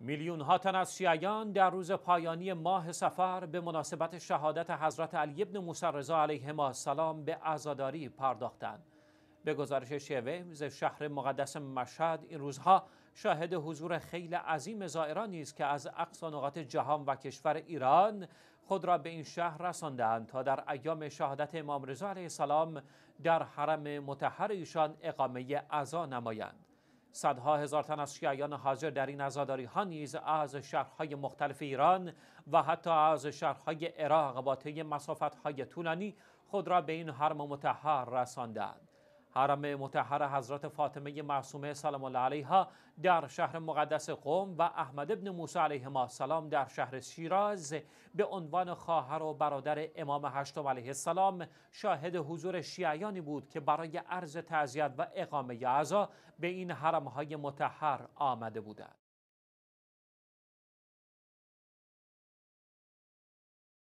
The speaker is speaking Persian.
میلیون ها تن از شیعیان در روز پایانی ماه سفر به مناسبت شهادت حضرت علی ابن موسی رضا علیه سلام به عزاداری پرداختند. به گزارش شوه شهر مقدس مشهد این روزها شاهد حضور خیلی عظیم زائرانی است که از اقصا نقاط جهان و کشور ایران خود را به این شهر رساندند تا در ایام شهادت امام رضا علیه السلام در حرم متحر ایشان اقامه عزا نمایند. صدها هزار تن از شیعیان حاضر در این ازاداری ها نیز از شهرهای مختلف ایران و حتی از شهرهای عراق با طی مسافتهای طولانی خود را به این حرم متحر رساندند حرم متحر حضرت فاطمه معصومه سلام الله علیها در شهر مقدس قوم و احمد ابن موسی ما السلام در شهر شیراز به عنوان خواهر و برادر امام هشتم علیه السلام شاهد حضور شیعیانی بود که برای عرض تعزیت و اقامه اعضا به این های متحر آمده بودند